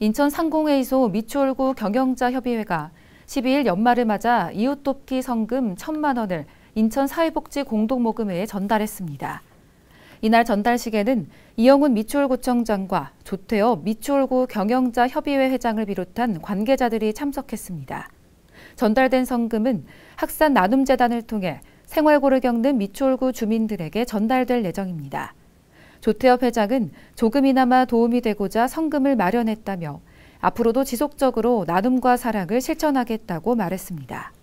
인천 상공회의소 미추홀구 경영자협의회가 12일 연말을 맞아 이웃돕기 성금 1천만 원을 인천 사회복지 공동모금회에 전달했습니다. 이날 전달식에는 이영훈 미추홀구청장과 조태업 미추홀구 경영자협의회 회장을 비롯한 관계자들이 참석했습니다. 전달된 성금은 학산 나눔재단을 통해 생활고를 겪는 미추홀구 주민들에게 전달될 예정입니다. 조태엽 회장은 조금이나마 도움이 되고자 성금을 마련했다며 앞으로도 지속적으로 나눔과 사랑을 실천하겠다고 말했습니다.